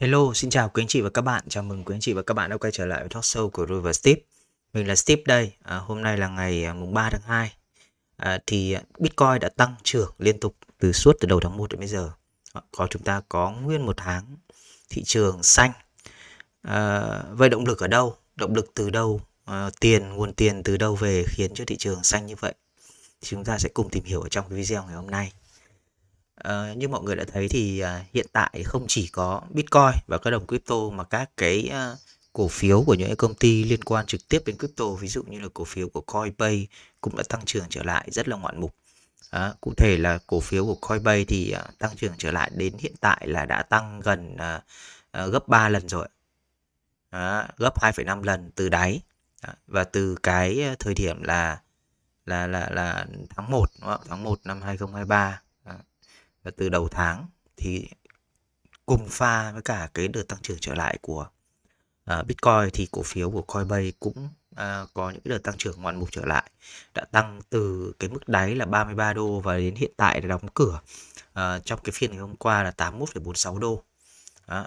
Hello, xin chào quý anh chị và các bạn. Chào mừng quý anh chị và các bạn đã quay trở lại với talk show của Rui và Steve. Mình là Steve đây. À, hôm nay là ngày à, mùng 3 tháng 2. À, thì à, Bitcoin đã tăng trưởng liên tục từ suốt từ đầu tháng 1 đến bây giờ. Ờ, có chúng ta có nguyên một tháng thị trường xanh. À, vậy động lực ở đâu? Động lực từ đâu? À, tiền, nguồn tiền từ đâu về khiến cho thị trường xanh như vậy? Thì chúng ta sẽ cùng tìm hiểu ở trong cái video ngày hôm nay. Ờ, như mọi người đã thấy thì à, hiện tại không chỉ có Bitcoin và các đồng crypto mà các cái à, cổ phiếu của những công ty liên quan trực tiếp đến crypto ví dụ như là cổ phiếu của Coinbase cũng đã tăng trưởng trở lại rất là ngoạn mục. À, cụ thể là cổ phiếu của Coinbase thì à, tăng trưởng trở lại đến hiện tại là đã tăng gần à, à, gấp 3 lần rồi. À, gấp 2,5 lần từ đáy à, và từ cái à, thời điểm là là là là tháng 1 đúng không? tháng 1 năm 2023 từ đầu tháng thì cùng pha với cả cái đợt tăng trưởng trở lại của uh, Bitcoin thì cổ phiếu của Coinbase cũng uh, có những đợt tăng trưởng ngoạn mục trở lại đã tăng từ cái mức đáy là 33 đô và đến hiện tại đã đóng cửa uh, trong cái phiên ngày hôm qua là 81,46 đô uh,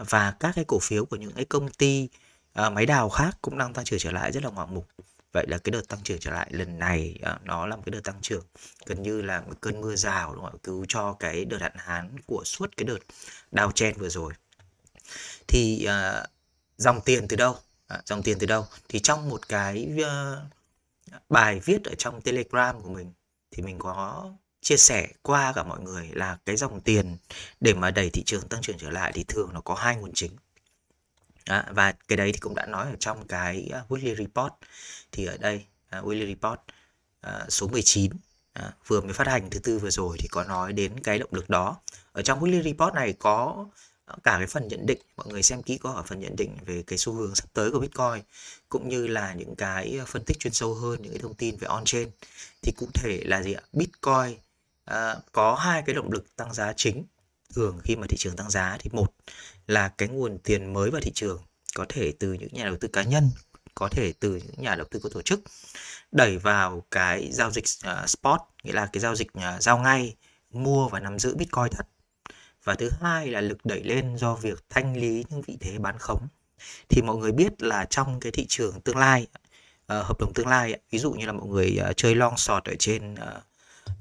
và các cái cổ phiếu của những cái công ty uh, máy đào khác cũng đang tăng trưởng trở lại rất là ngoạn mục vậy là cái đợt tăng trưởng trở lại lần này ờ, nó là một cái đợt tăng trưởng gần như là một cơn mưa rào đúng không ạ cứu cho cái đợt hạn hán của suốt cái đợt đào chen vừa rồi thì uh, dòng tiền từ đâu à, dòng tiền từ đâu thì trong một cái uh, bài viết ở trong telegram của mình thì mình có chia sẻ qua cả mọi người là cái dòng tiền để mà đẩy thị trường tăng trưởng trở lại thì thường nó có hai nguồn chính À, và cái đấy thì cũng đã nói ở trong cái uh, weekly report thì ở đây uh, weekly report uh, số 19 À, vừa mới phát hành thứ tư vừa rồi thì có nói đến cái động lực đó ở trong weekly report này có cả cái phần nhận định mọi người xem kỹ có ở phần nhận định về cái xu hướng sắp tới của bitcoin cũng như là những cái phân tích chuyên sâu hơn những cái thông tin về on chain thì cụ thể là gì ạ bitcoin à, có hai cái động lực tăng giá chính thường khi mà thị trường tăng giá thì một là cái nguồn tiền mới vào thị trường có thể từ những nhà đầu tư cá nhân có thể từ những nhà đầu tư có tổ chức đẩy vào cái giao dịch uh, spot nghĩa là cái giao dịch uh, giao ngay mua và nắm giữ bitcoin thật và thứ hai là lực đẩy lên do việc thanh lý những vị thế bán khống thì mọi người biết là trong cái thị trường tương lai uh, hợp đồng tương lai ví dụ như là mọi người uh, chơi long short ở trên uh,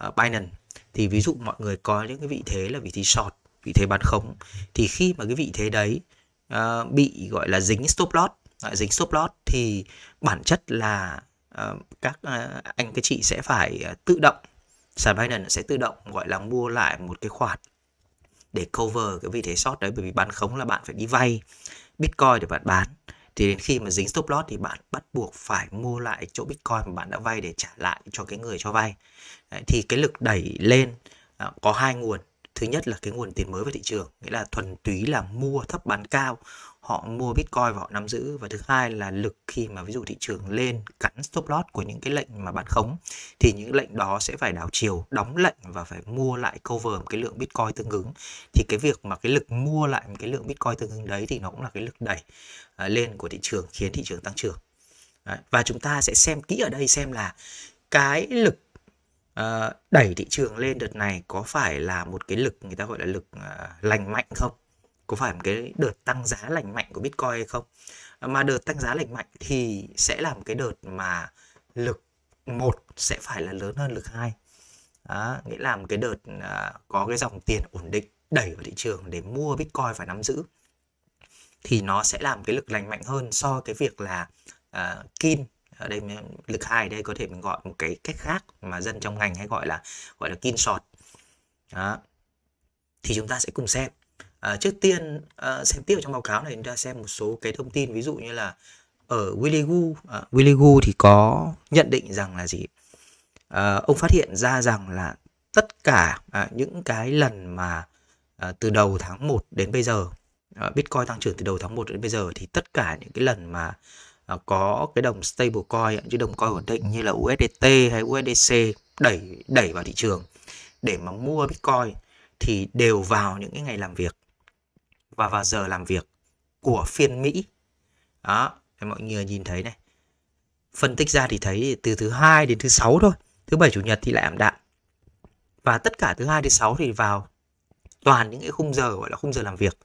uh, Binance thì ví dụ mọi người có những cái vị thế là vị thế short vị thế bán khống thì khi mà cái vị thế đấy uh, bị gọi là dính stop loss uh, dính stop loss thì bản chất là uh, các uh, anh các chị sẽ phải uh, tự động sàn Binance sẽ tự động gọi là mua lại một cái khoản để cover cái vị thế short đấy bởi vì bán khống là bạn phải đi vay Bitcoin để bạn bán thì đến khi mà dính stop loss thì bạn bắt buộc phải mua lại chỗ Bitcoin mà bạn đã vay để trả lại cho cái người cho vay thì cái lực đẩy lên có hai nguồn thứ nhất là cái nguồn tiền mới vào thị trường nghĩa là thuần túy là mua thấp bán cao họ mua bitcoin và họ nắm giữ và thứ hai là lực khi mà ví dụ thị trường lên cắn stop loss của những cái lệnh mà bạn khống thì những lệnh đó sẽ phải đảo chiều đóng lệnh và phải mua lại cover một cái lượng bitcoin tương ứng thì cái việc mà cái lực mua lại một cái lượng bitcoin tương ứng đấy thì nó cũng là cái lực đẩy à, lên của thị trường khiến thị trường tăng trưởng và chúng ta sẽ xem kỹ ở đây xem là cái lực Ờ, đẩy thị trường lên đợt này có phải là một cái lực người ta gọi là lực uh, lành mạnh không có phải một cái đợt tăng giá lành mạnh của bitcoin hay không ờ, mà đợt tăng giá lành mạnh thì sẽ là một cái đợt mà lực một sẽ phải là lớn hơn lực hai Đó, nghĩa là một cái đợt uh, có cái dòng tiền ổn định đẩy vào thị trường để mua bitcoin và nắm giữ thì nó sẽ làm cái lực lành mạnh hơn so với cái việc là uh, kim ở đây lực hai đây có thể mình gọi một cái cách khác mà dân trong ngành hay gọi là gọi là kin sọt đó thì chúng ta sẽ cùng xem à, trước tiên à, xem tiếp trong báo cáo này chúng ta xem một số cái thông tin ví dụ như là ở Willy Gu à, Willy Gu thì có nhận định rằng là gì à, ông phát hiện ra rằng là tất cả à, những cái lần mà à, từ đầu tháng 1 đến bây giờ à, Bitcoin tăng trưởng từ đầu tháng 1 đến bây giờ thì tất cả những cái lần mà Ờ, có cái đồng stablecoin chứ đồng coin ổn định như là USDT hay USDC đẩy đẩy vào thị trường để mà mua Bitcoin thì đều vào những cái ngày làm việc và vào giờ làm việc của phiên Mỹ. Đó, thì mọi người nhìn thấy này. Phân tích ra thì thấy từ thứ hai đến thứ sáu thôi, thứ bảy chủ nhật thì lại ảm đạm. Và tất cả thứ hai đến sáu thì vào toàn những cái khung giờ gọi là khung giờ làm việc.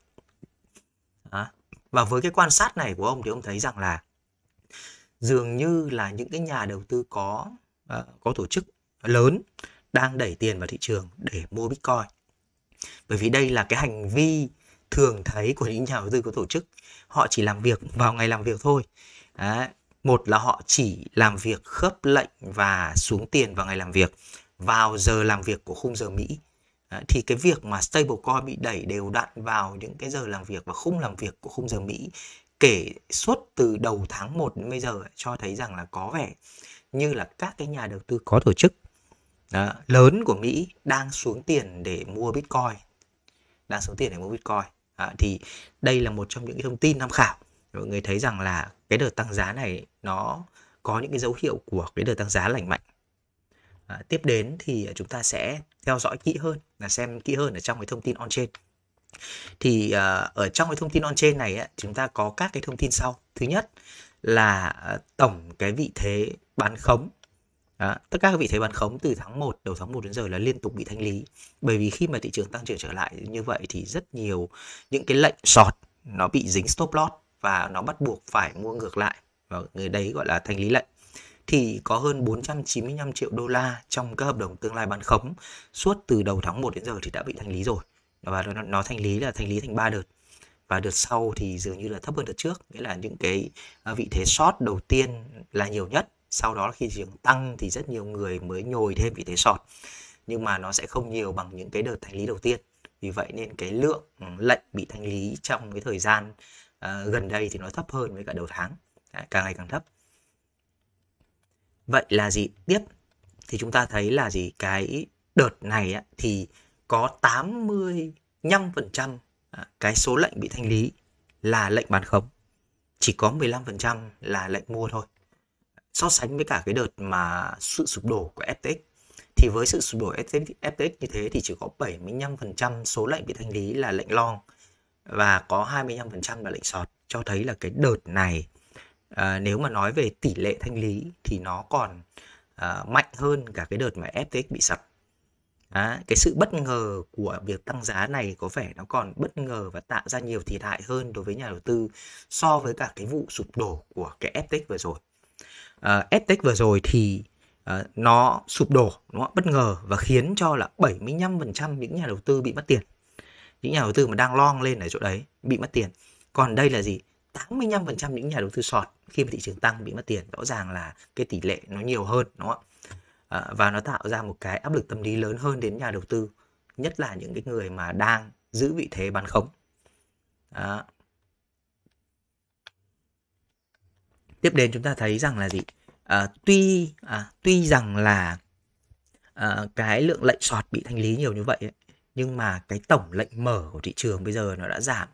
Đó. Và với cái quan sát này của ông thì ông thấy rằng là dường như là những cái nhà đầu tư có uh, có tổ chức lớn đang đẩy tiền vào thị trường để mua bitcoin bởi vì đây là cái hành vi thường thấy của những nhà đầu tư có tổ chức họ chỉ làm việc vào ngày làm việc thôi Đấy. một là họ chỉ làm việc khớp lệnh và xuống tiền vào ngày làm việc vào giờ làm việc của khung giờ mỹ Đấy. thì cái việc mà stablecoin bị đẩy đều đặn vào những cái giờ làm việc và khung làm việc của khung giờ mỹ kể suốt từ đầu tháng 1 đến bây giờ cho thấy rằng là có vẻ như là các cái nhà đầu tư có tổ chức đó, lớn của Mỹ đang xuống tiền để mua Bitcoin đang xuống tiền để mua Bitcoin à, thì đây là một trong những thông tin tham khảo mọi người thấy rằng là cái đợt tăng giá này nó có những cái dấu hiệu của cái đợt tăng giá lành mạnh à, tiếp đến thì chúng ta sẽ theo dõi kỹ hơn là xem kỹ hơn ở trong cái thông tin on trên thì ờ, ở trong cái thông tin on trên này ấy, chúng ta có các cái thông tin sau thứ nhất là ờ, tổng cái vị thế bán khống đó, tất cả các vị thế bán khống từ tháng 1 đầu tháng 1 đến giờ là liên tục bị thanh lý bởi vì khi mà thị trường tăng trưởng trở lại như vậy thì rất nhiều những cái lệnh sọt nó bị dính stop loss và nó bắt buộc phải mua ngược lại và người đấy gọi là thanh lý lệnh thì có hơn 495 triệu đô la trong các hợp đồng tương lai bán khống suốt từ đầu tháng 1 đến giờ thì đã bị thanh lý rồi và nó, nó thanh lý là thanh lý thành ba đợt và đợt sau thì dường như là thấp hơn đợt trước nghĩa là những cái ờ, vị thế short đầu tiên là nhiều nhất sau đó khi thị trường tăng thì rất nhiều người mới nhồi thêm vị thế short nhưng mà nó sẽ không nhiều bằng những cái đợt thanh lý đầu tiên vì vậy nên cái lượng ừ, lệnh bị thanh lý trong cái thời gian uh, gần đây thì nó thấp hơn với cả đầu tháng càng ngày càng thấp vậy là gì tiếp thì chúng ta thấy là gì cái đợt này thì có 85% à, cái số lệnh bị thanh lý là lệnh bán khống. Chỉ có 15% là lệnh mua thôi. So sánh với cả cái đợt mà sự sụp đổ của FTX thì với sự sụp đổ FTX, như thế thì chỉ có 75% số lệnh bị thanh lý là lệnh long và có 25% là lệnh short cho thấy là cái đợt này à, nếu mà nói về tỷ lệ thanh lý thì nó còn à, mạnh hơn cả cái đợt mà FTX bị sập đó, cái sự bất ngờ của việc tăng giá này có vẻ nó còn bất ngờ và tạo ra nhiều thiệt hại hơn đối với nhà đầu tư so với cả cái vụ sụp đổ của cái FTX vừa rồi. À, ờ, FTX vừa rồi thì à, nó sụp đổ, nó bất ngờ và khiến cho là 75% những nhà đầu tư bị mất tiền. Những nhà đầu tư mà đang long lên ở chỗ đấy bị mất tiền. Còn đây là gì? 85% những nhà đầu tư sọt khi mà thị trường tăng bị mất tiền rõ ràng là cái tỷ lệ nó nhiều hơn đúng không ạ? Ờ, và nó tạo ra một cái áp lực tâm lý lớn hơn đến nhà đầu tư nhất là những cái người mà đang giữ vị thế bán khống à. tiếp đến chúng ta thấy rằng là gì à, tuy à, tuy rằng là à, cái lượng lệnh sọt bị thanh lý nhiều như vậy ấy, nhưng mà cái tổng lệnh mở của thị trường bây giờ nó đã giảm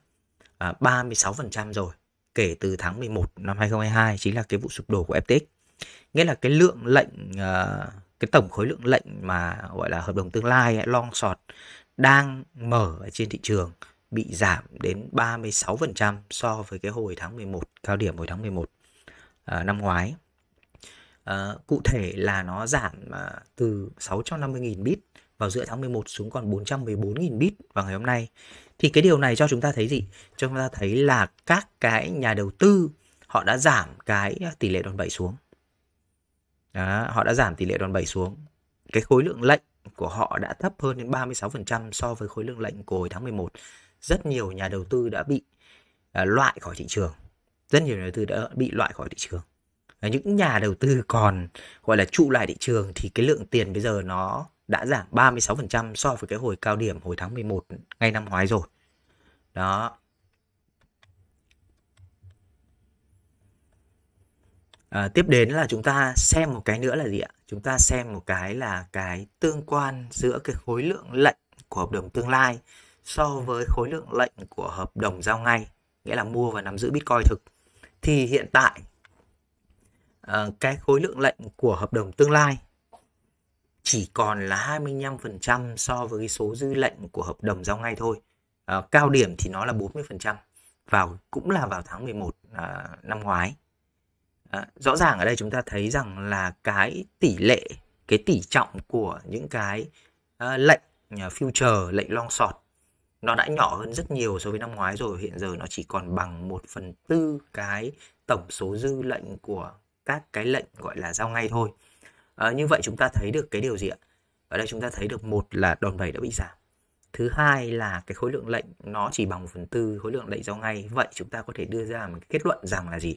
à, 36% rồi kể từ tháng 11 năm 2022 chính là cái vụ sụp đổ của FTX nghĩa là cái lượng lệnh uh, cái tổng khối lượng lệnh mà gọi là hợp đồng tương lai long short đang mở ở trên thị trường bị giảm đến 36% so với cái hồi tháng 11 cao điểm hồi tháng 11 à, năm ngoái. À, cụ thể là nó giảm à, từ 650.000 bit vào giữa tháng 11 xuống còn 414.000 bit vào ngày hôm nay. Thì cái điều này cho chúng ta thấy gì? Cho chúng ta thấy là các cái nhà đầu tư họ đã giảm cái tỷ lệ đòn bẩy xuống đó, họ đã giảm tỷ lệ đòn bẩy xuống. Cái khối lượng lệnh của họ đã thấp hơn đến 36% so với khối lượng lệnh của hồi tháng 11. Rất nhiều nhà đầu tư đã bị à, loại khỏi thị trường. Rất nhiều nhà đầu tư đã bị loại khỏi thị trường. À, những nhà đầu tư còn gọi là trụ lại thị trường thì cái lượng tiền bây giờ nó đã giảm 36% so với cái hồi cao điểm hồi tháng 11 ngay năm ngoái rồi. Đó, à, tiếp đến là chúng ta xem một cái nữa là gì ạ chúng ta xem một cái là cái tương quan giữa cái khối lượng lệnh của hợp đồng tương lai so với khối lượng lệnh của hợp đồng giao ngay nghĩa là mua và nắm giữ bitcoin thực thì hiện tại à, cái khối lượng lệnh của hợp đồng tương lai chỉ còn là 25% so với số dư lệnh của hợp đồng giao ngay thôi. À, cao điểm thì nó là 40% vào cũng là vào tháng 11 à, năm ngoái Ờ, rõ ràng ở đây chúng ta thấy rằng là cái tỷ lệ cái tỷ trọng của những cái ờ, lệnh ờ, future lệnh long sọt nó đã nhỏ hơn rất nhiều so với năm ngoái rồi hiện giờ nó chỉ còn bằng một phần tư cái tổng số dư lệnh của các cái lệnh gọi là giao ngay thôi à, như vậy chúng ta thấy được cái điều gì ạ ở đây chúng ta thấy được một là đòn bẩy đã bị giảm thứ hai là cái khối lượng lệnh nó chỉ bằng một phần tư khối lượng lệnh giao ngay vậy chúng ta có thể đưa ra một cái kết luận rằng là gì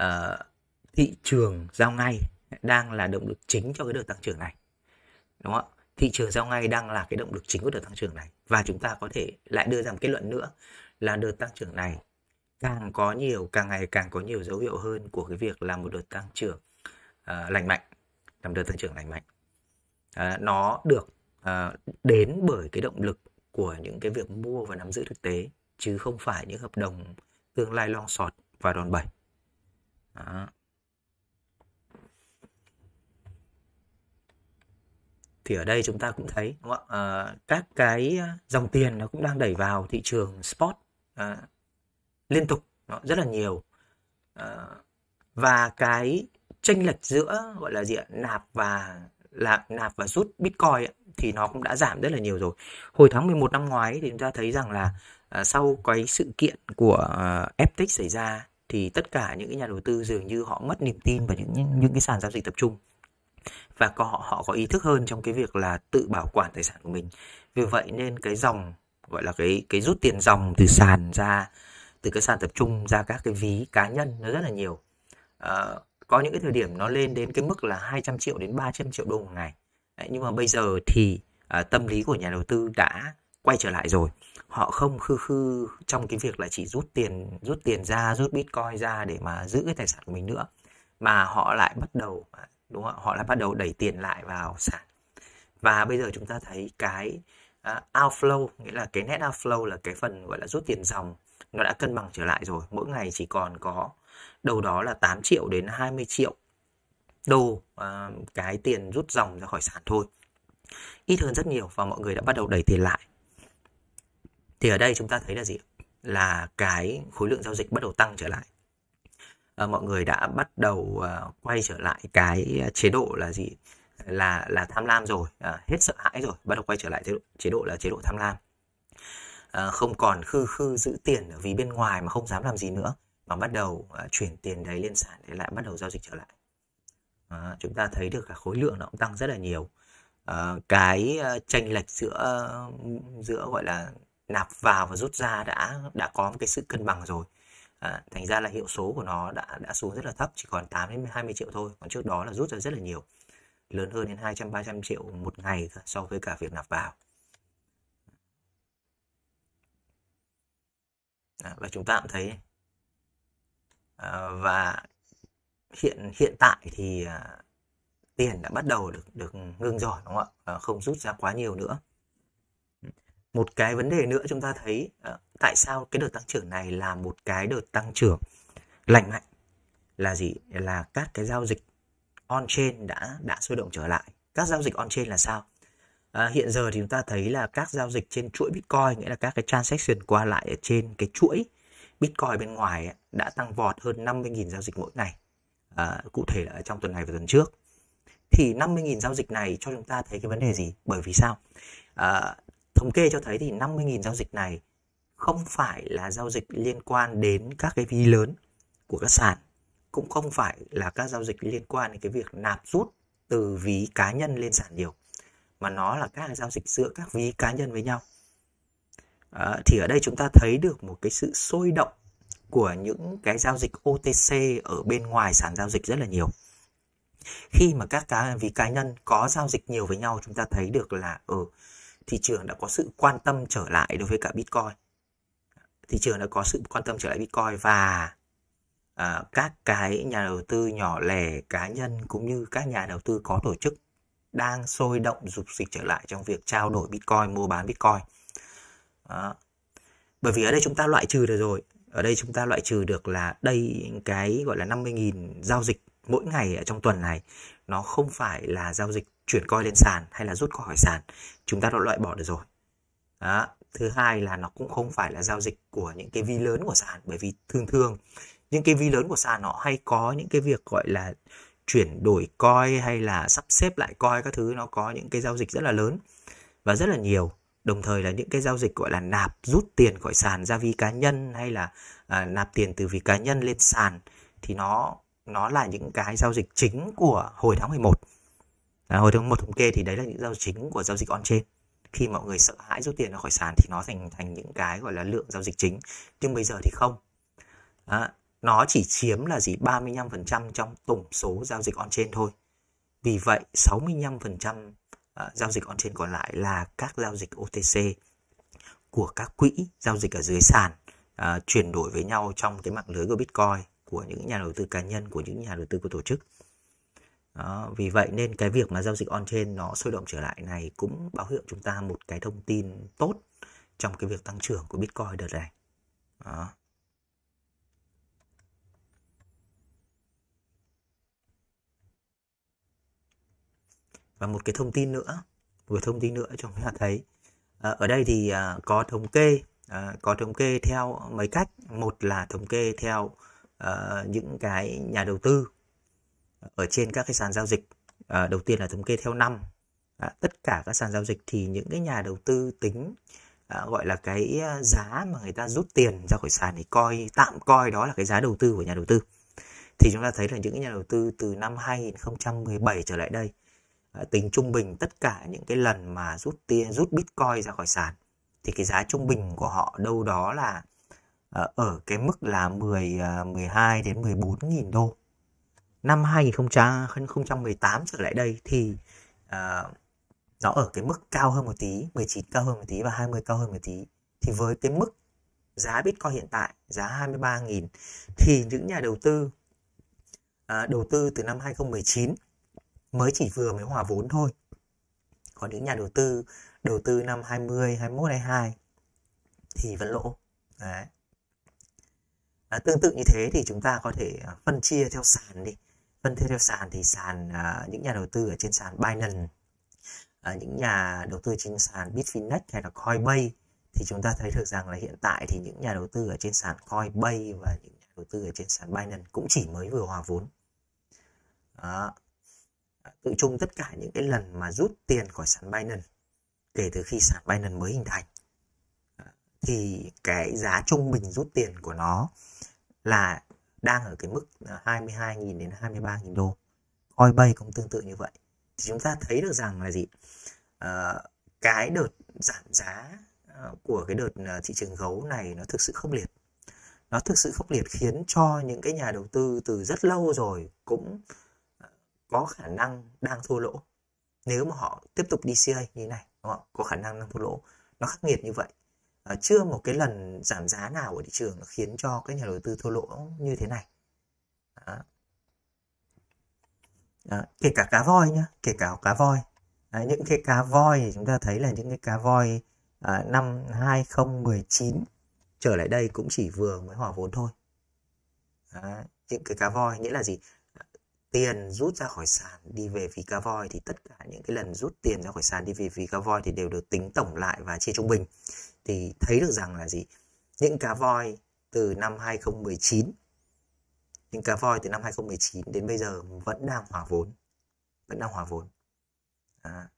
uh, thị trường giao ngay đang là động lực chính cho cái đợt tăng trưởng này đúng không ạ thị trường giao ngay đang là cái động lực chính của đợt tăng trưởng này và chúng ta có thể lại đưa ra một kết luận nữa là đợt tăng trưởng này càng có nhiều càng ngày càng có nhiều dấu hiệu hơn của cái việc là một đợt tăng trưởng uh, lành mạnh làm đợt tăng trưởng lành mạnh uh, nó được uh, đến bởi cái động lực của những cái việc mua và nắm giữ thực tế chứ không phải những hợp đồng tương lai long sọt và đòn bẩy đó. thì ở đây chúng ta cũng thấy đúng không? À, các cái ờ, dòng tiền nó cũng đang đẩy vào thị trường spot à, liên tục nó rất là nhiều à, và cái tranh lệch giữa gọi là gì ạ nạp và là nạp và rút bitcoin ấy, thì nó cũng đã giảm rất là nhiều rồi hồi tháng 11 năm ngoái thì chúng ta thấy rằng là à, sau cái sự kiện của uh, FTX xảy ra thì tất cả những cái nhà đầu tư dường như họ mất niềm tin vào những những cái sàn giao dịch tập trung và có họ họ có ý thức hơn trong cái việc là tự bảo quản tài sản của mình vì vậy nên cái dòng gọi là cái cái rút tiền dòng từ sàn ra từ cái sàn tập trung ra các cái ví cá nhân nó rất là nhiều à, có những cái thời điểm nó lên đến cái mức là 200 triệu đến 300 triệu đô một ngày Đấy, nhưng mà bây giờ thì à, tâm lý của nhà đầu tư đã quay trở lại rồi họ không khư khư trong cái việc là chỉ rút tiền rút tiền ra rút bitcoin ra để mà giữ cái tài sản của mình nữa mà họ lại bắt đầu đúng không họ lại bắt đầu đẩy tiền lại vào sàn và bây giờ chúng ta thấy cái uh, outflow nghĩa là cái net outflow là cái phần gọi là rút tiền dòng nó đã cân bằng trở lại rồi mỗi ngày chỉ còn có đầu đó là 8 triệu đến 20 triệu đô uh, cái tiền rút dòng ra khỏi sàn thôi ít hơn rất nhiều và mọi người đã bắt đầu đẩy tiền lại thì ở đây chúng ta thấy là gì là cái khối lượng giao dịch bắt đầu tăng trở lại à, mọi người đã bắt đầu à, quay trở lại cái chế độ là gì là là tham lam rồi à, hết sợ hãi rồi bắt đầu quay trở lại chế độ, chế độ là chế độ tham lam à, không còn khư khư giữ tiền ở vì bên ngoài mà không dám làm gì nữa mà bắt đầu à, chuyển tiền đấy lên sàn để lại bắt đầu giao dịch trở lại à, chúng ta thấy được là khối lượng nó cũng tăng rất là nhiều à, cái tranh lệch giữa giữa gọi là nạp vào và rút ra đã đã có một cái sự cân bằng rồi à, thành ra là hiệu số của nó đã đã xuống rất là thấp chỉ còn 8 đến 20 triệu thôi còn trước đó là rút ra rất là nhiều lớn hơn đến 200 300 triệu một ngày so với cả việc nạp vào à, và chúng ta cũng thấy à, và hiện hiện tại thì à, tiền đã bắt đầu được được ngưng rồi đúng không ạ à, không rút ra quá nhiều nữa một cái vấn đề nữa chúng ta thấy ờ, tại sao cái đợt tăng trưởng này là một cái đợt tăng trưởng lành mạnh là gì là các cái giao dịch on chain đã đã sôi động trở lại các giao dịch on chain là sao à, hiện giờ thì chúng ta thấy là các giao dịch trên chuỗi bitcoin nghĩa là các cái transaction qua lại ở trên cái chuỗi bitcoin bên ngoài đã tăng vọt hơn 50.000 giao dịch mỗi ngày à, cụ thể là trong tuần này và tuần trước thì 50.000 giao dịch này cho chúng ta thấy cái vấn đề gì bởi vì sao à, thống kê cho thấy thì 50.000 giao dịch này không phải là giao dịch liên quan đến các cái ví lớn của các sàn cũng không phải là các giao dịch liên quan đến cái việc nạp rút từ ví cá nhân lên sàn nhiều mà nó là các giao dịch giữa các ví cá nhân với nhau à, thì ở đây chúng ta thấy được một cái sự sôi động của những cái giao dịch OTC ở bên ngoài sàn giao dịch rất là nhiều khi mà các cá ví cá nhân có giao dịch nhiều với nhau chúng ta thấy được là ở ừ, thị trường đã có sự quan tâm trở lại đối với cả Bitcoin thị trường đã có sự quan tâm trở lại Bitcoin và à, các cái nhà đầu tư nhỏ lẻ cá nhân cũng như các nhà đầu tư có tổ chức đang sôi động dục dịch trở lại trong việc trao đổi Bitcoin mua bán Bitcoin à, bởi vì ở đây chúng ta loại trừ được rồi ở đây chúng ta loại trừ được là đây cái gọi là 50.000 giao dịch mỗi ngày ở trong tuần này nó không phải là giao dịch chuyển coi lên sàn hay là rút khỏi, khỏi sàn chúng ta đã loại bỏ được rồi đó. thứ hai là nó cũng không phải là giao dịch của những cái vi lớn của sàn bởi vì thường thường những cái vi lớn của sàn nó hay có những cái việc gọi là chuyển đổi coi hay là sắp xếp lại coi các thứ nó có những cái giao dịch rất là lớn và rất là nhiều đồng thời là những cái giao dịch gọi là nạp rút tiền khỏi sàn ra ví cá nhân hay là à, nạp tiền từ vì cá nhân lên sàn thì nó nó là những cái giao dịch chính của hồi tháng 11 một à, hồi tháng một thống kê thì đấy là những giao chính của giao dịch on chain khi mọi người sợ hãi rút tiền ra khỏi sàn thì nó thành thành những cái gọi là lượng giao dịch chính nhưng bây giờ thì không à, nó chỉ chiếm là gì 35% trong tổng số giao dịch on chain thôi vì vậy 65% ờ, giao dịch on chain còn lại là các giao dịch OTC của các quỹ giao dịch ở dưới sàn à, chuyển đổi với nhau trong cái mạng lưới của Bitcoin của những nhà đầu tư cá nhân của những nhà đầu tư của tổ chức đó, vì vậy nên cái việc mà giao dịch on chain nó sôi động trở lại này cũng báo hiệu chúng ta một cái thông tin tốt trong cái việc tăng trưởng của Bitcoin đợt này. Đó. Và một cái thông tin nữa, một thông tin nữa chúng ta thấy à, ở đây thì à, có thống kê, à, có thống kê theo mấy cách, một là thống kê theo à, những cái nhà đầu tư ở trên các cái sàn giao dịch à, đầu tiên là thống kê theo năm à, tất cả các sàn giao dịch thì những cái nhà đầu tư tính à, gọi là cái à, giá mà người ta rút tiền ra khỏi sàn thì coi tạm coi đó là cái giá đầu tư của nhà đầu tư thì chúng ta thấy là những cái nhà đầu tư từ năm 2017 trở lại đây à, tính trung bình tất cả những cái lần mà rút tiền rút bitcoin ra khỏi sàn thì cái giá trung bình của họ đâu đó là à, ở cái mức là 10 12 à, đến 14.000 đô năm 2018 trở lại đây thì uh, nó ở cái mức cao hơn một tí 19 cao hơn một tí và 20 cao hơn một tí thì với cái mức giá Bitcoin hiện tại giá 23.000 thì những nhà đầu tư uh, đầu tư từ năm 2019 mới chỉ vừa mới hòa vốn thôi còn những nhà đầu tư đầu tư năm 20, 21, 22 thì vẫn lỗ Đấy. À, tương tự như thế thì chúng ta có thể phân chia theo sàn đi phân vâng, thuê theo sàn thì sàn uh, những nhà đầu tư ở trên sàn Binance ở à, những nhà đầu tư trên sàn Bitfinex hay là Coinbase thì chúng ta thấy được rằng là hiện tại thì những nhà đầu tư ở trên sàn Coinbase và những nhà đầu tư ở trên sàn Binance cũng chỉ mới vừa hòa vốn Đó. tự chung tất cả những cái lần mà rút tiền khỏi sàn Binance kể từ khi sàn Binance mới hình thành à, thì cái giá trung bình rút tiền của nó là đang ở cái mức 22.000 đến 23.000 đô Coinbase cũng tương tự như vậy thì chúng ta thấy được rằng là gì à, cái đợt giảm giá ờ, của cái đợt ờ, thị trường gấu này nó thực sự khốc liệt nó thực sự khốc liệt khiến cho những cái nhà đầu tư từ rất lâu rồi cũng có khả năng đang thua lỗ nếu mà họ tiếp tục DCA như thế này đúng không? có khả năng đang thua lỗ nó khắc nghiệt như vậy Ờ, chưa một cái lần giảm giá nào của thị trường khiến cho cái nhà đầu tư thua lỗ như thế này đó. Đó. kể cả cá voi nhá kể cả cá voi à, những cái cá voi thì chúng ta thấy là những cái cá voi à, năm 2019 trở lại đây cũng chỉ vừa mới hòa vốn thôi đó. những cái cá voi nghĩa là gì tiền rút ra khỏi sàn đi về phí cá voi thì tất cả những cái lần rút tiền ra khỏi sàn đi về phí cá voi thì đều được tính tổng lại và chia trung bình thì thấy được rằng là gì những cá voi từ năm 2019 những cá voi từ năm 2019 đến bây giờ vẫn đang hòa vốn vẫn đang hòa vốn à,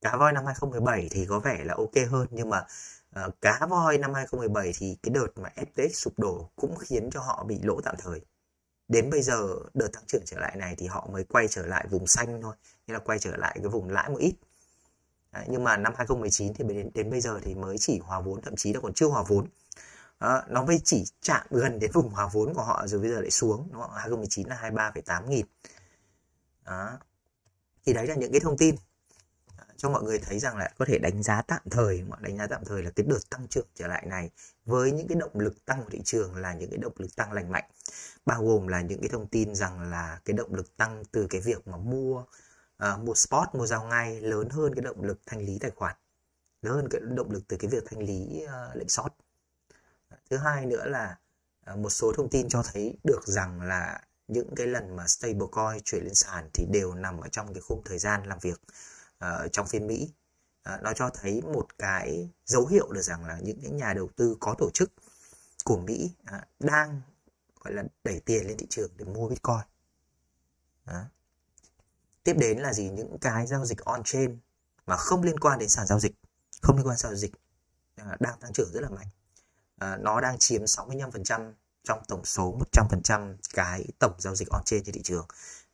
cá voi năm 2017 thì có vẻ là ok hơn nhưng mà uh, cá voi năm 2017 thì cái đợt mà FTX sụp đổ cũng khiến cho họ bị lỗ tạm thời đến bây giờ đợt tăng trưởng trở lại này thì họ mới quay trở lại vùng xanh thôi nghĩa là quay trở lại cái vùng lãi một ít Đấy, nhưng mà năm 2019 thì đến, đến bây giờ thì mới chỉ hòa vốn thậm chí là còn chưa hòa vốn đó, nó mới chỉ chạm gần đến vùng hòa vốn của họ rồi bây giờ lại xuống đúng không? 2019 là 23,8 nghìn đó. thì đấy là những cái thông tin à, cho mọi người thấy rằng là có thể đánh giá tạm thời mọi đánh giá tạm thời là cái đợt tăng trưởng trở lại này với những cái động lực tăng của thị trường là những cái động lực tăng lành mạnh bao gồm là những cái thông tin rằng là cái động lực tăng từ cái việc mà mua À, một spot mua giao ngay lớn hơn cái động lực thanh lý tài khoản lớn hơn cái động lực từ cái việc thanh lý ờ, lệnh short thứ hai nữa là ờ, một số thông tin cho thấy được rằng là những cái lần mà stablecoin chuyển lên sàn thì đều nằm ở trong cái khung thời gian làm việc uh, trong phiên Mỹ nó cho thấy một cái dấu hiệu được rằng là những cái nhà đầu tư có tổ chức của Mỹ đang gọi là đẩy tiền lên thị trường để mua Bitcoin tiếp đến là gì những cái giao dịch on chain mà không liên quan đến sàn giao dịch không liên quan sàn giao dịch đang tăng trưởng rất là mạnh à, nó đang chiếm 65% trong tổng số 100% cái tổng giao dịch on chain trên thị trường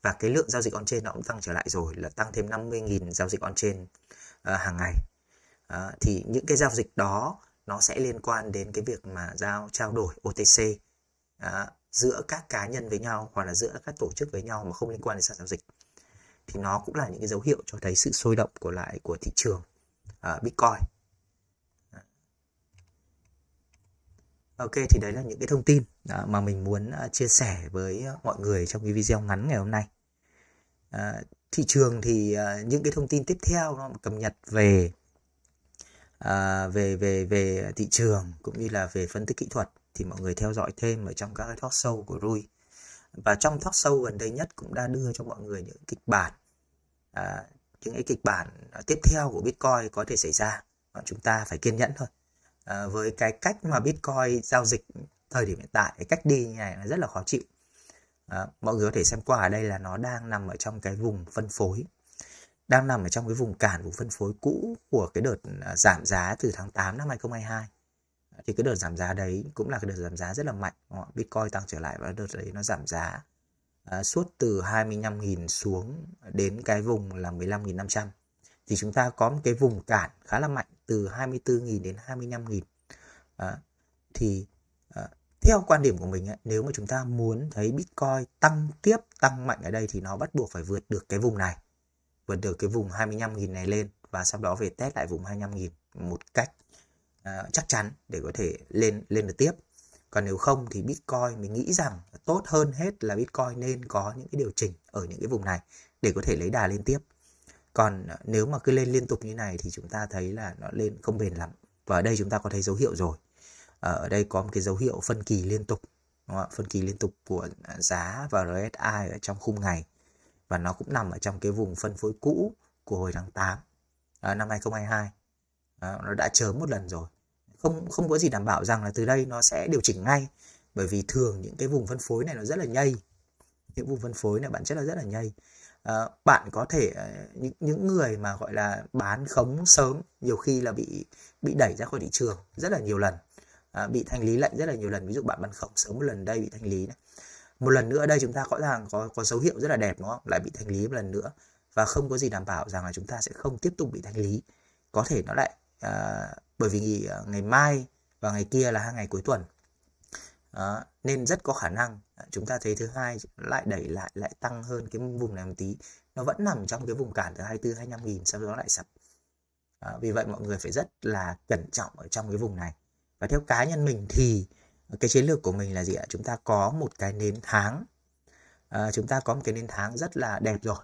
và cái lượng giao dịch on chain nó cũng tăng trở lại rồi là tăng thêm 50.000 giao dịch on chain à, hàng ngày à, thì những cái giao dịch đó nó sẽ liên quan đến cái việc mà giao trao đổi OTC à, giữa các cá nhân với nhau hoặc là giữa các tổ chức với nhau mà không liên quan đến sàn giao dịch thì nó cũng là những cái dấu hiệu cho thấy sự sôi động của lại của thị trường uh, Bitcoin. Ok thì đấy là những cái thông tin uh, mà mình muốn uh, chia sẻ với mọi người trong cái video ngắn ngày hôm nay. Uh, thị trường thì uh, những cái thông tin tiếp theo nó cập nhật về uh, về về về thị trường cũng như là về phân tích kỹ thuật thì mọi người theo dõi thêm ở trong các cái talk show của Rui và trong talk sâu gần đây nhất cũng đã đưa cho mọi người những kịch bản à, những cái kịch bản à, tiếp theo của bitcoin có thể xảy ra và chúng ta phải kiên nhẫn thôi à, với cái cách mà bitcoin giao dịch thời điểm hiện tại cái cách đi như này là rất là khó chịu à, mọi người có thể xem qua ở đây là nó đang nằm ở trong cái vùng phân phối đang nằm ở trong cái vùng cản vùng phân phối cũ của cái đợt à, giảm giá từ tháng 8 năm 2022 thì cái đợt giảm giá đấy cũng là cái đợt giảm giá rất là mạnh Bitcoin tăng trở lại và đợt đấy nó giảm giá à, suốt từ 25.000 xuống đến cái vùng là 15.500 thì chúng ta có một cái vùng cản khá là mạnh từ 24.000 đến 25.000 à, thì à, theo quan điểm của mình nếu mà chúng ta muốn thấy Bitcoin tăng tiếp tăng mạnh ở đây thì nó bắt buộc phải vượt được cái vùng này vượt được cái vùng 25.000 này lên và sau đó về test lại vùng 25.000 một cách À, chắc chắn để có thể lên lên được tiếp còn nếu không thì Bitcoin mình nghĩ rằng tốt hơn hết là Bitcoin nên có những cái điều chỉnh ở những cái vùng này để có thể lấy đà lên tiếp. Còn à, nếu mà cứ lên liên tục như này thì chúng ta thấy là nó lên không bền lắm. Và ở đây chúng ta có thấy dấu hiệu rồi. À, ở đây có một cái dấu hiệu phân kỳ liên tục. Đúng không? Phân kỳ liên tục của giá và RSI ở trong khung ngày. Và nó cũng nằm ở trong cái vùng phân phối cũ của hồi tháng 8 năm 2022 à, nó đã chớm một lần rồi không không có gì đảm bảo rằng là từ đây nó sẽ điều chỉnh ngay bởi vì thường những cái vùng phân phối này nó rất là nhây những vùng phân phối này bản chất là rất là nhây à, bạn có thể ờ, những những người mà gọi là bán khống sớm nhiều khi là bị bị đẩy ra khỏi thị trường rất là nhiều lần à, bị thanh lý lệnh rất là nhiều lần ví dụ bạn bán khống sớm một lần đây bị thanh lý này một lần nữa đây chúng ta rõ ràng có có dấu hiệu rất là đẹp đúng không lại bị thanh lý một lần nữa và không có gì đảm bảo rằng là chúng ta sẽ không tiếp tục bị thanh lý có thể nó lại à, bởi vì à, ngày mai và ngày kia là hai ngày cuối tuần à, nên rất có khả năng à, chúng ta thấy thứ hai lại đẩy lại lại tăng hơn cái vùng này một tí nó vẫn nằm trong cái vùng cản từ 24 25 nghìn sau đó lại sập à, vì vậy mọi người phải rất là cẩn trọng ở trong cái vùng này và theo cá nhân mình thì cái chiến lược của mình là gì ạ chúng ta có một cái nến tháng à, chúng ta có một cái nến tháng rất là đẹp rồi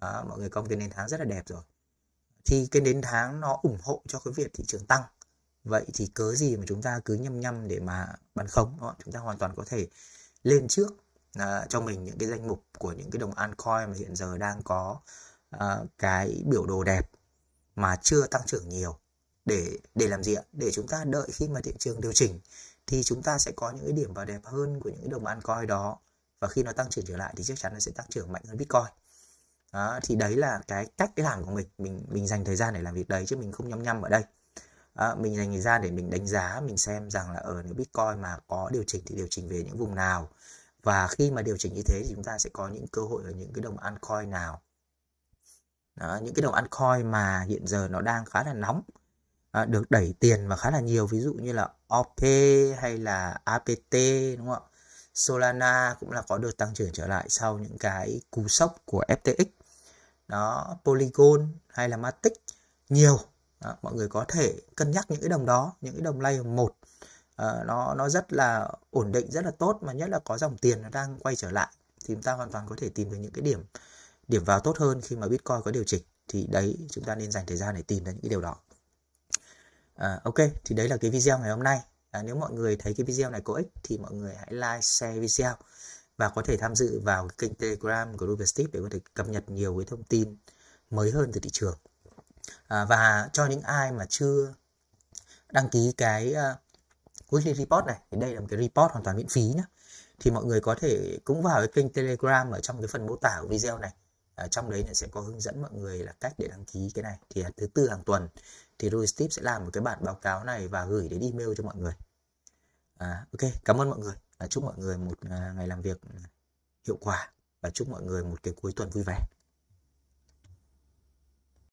à, mọi người có một cái nến tháng rất là đẹp rồi thì cái đến tháng nó ủng hộ cho cái việc thị trường tăng vậy thì cớ gì mà chúng ta cứ nhăm nhăm để mà bán khống đúng không? chúng ta hoàn toàn có thể lên trước à, cho mình những cái danh mục của những cái đồng altcoin mà hiện giờ đang có à, cái biểu đồ đẹp mà chưa tăng trưởng nhiều để để làm gì ạ để chúng ta đợi khi mà thị trường điều chỉnh thì chúng ta sẽ có những cái điểm vào đẹp hơn của những cái đồng altcoin đó và khi nó tăng trưởng trở lại thì chắc chắn nó sẽ tăng trưởng mạnh hơn bitcoin đó, thì đấy là cái cách làm của mình mình mình dành thời gian để làm việc đấy chứ mình không nhăm nhăm ở đây đó, mình dành thời gian để mình đánh giá mình xem rằng là ở ờ, nếu bitcoin mà có điều chỉnh thì điều chỉnh về những vùng nào và khi mà điều chỉnh như thế thì chúng ta sẽ có những cơ hội ở những cái đồng altcoin nào đó, những cái đồng altcoin mà hiện giờ nó đang khá là nóng à, được đẩy tiền và khá là nhiều ví dụ như là OP hay là APT đúng không ạ Solana cũng là có được tăng trưởng trở lại sau những cái cú sốc của FTX đó polygon hay là matic nhiều đó, mọi người có thể cân nhắc những cái đồng đó những cái đồng layer một uh, nó nó rất là ổn định rất là tốt mà nhất là có dòng tiền nó đang quay trở lại thì chúng ta hoàn toàn có thể tìm được những cái điểm điểm vào tốt hơn khi mà bitcoin có điều chỉnh thì đấy chúng ta nên dành thời gian để tìm ra những cái điều đó à, ok thì đấy là cái video ngày hôm nay à, nếu mọi người thấy cái video này có ích thì mọi người hãy like share video và có thể tham dự vào kênh Telegram của Ruby Stick để có thể cập nhật nhiều cái thông tin mới hơn từ thị trường à, và cho những ai mà chưa đăng ký cái uh, weekly report này thì đây là một cái report hoàn toàn miễn phí nhé thì mọi người có thể cũng vào cái kênh telegram ở trong cái phần mô tả của video này ở à, trong đấy sẽ có hướng dẫn mọi người là cách để đăng ký cái này thì thứ tư hàng tuần thì Louis Steve sẽ làm một cái bản báo cáo này và gửi đến email cho mọi người à, ok cảm ơn mọi người chúc mọi người một à, ngày làm việc hiệu quả và chúc mọi người một cái cuối tuần vui vẻ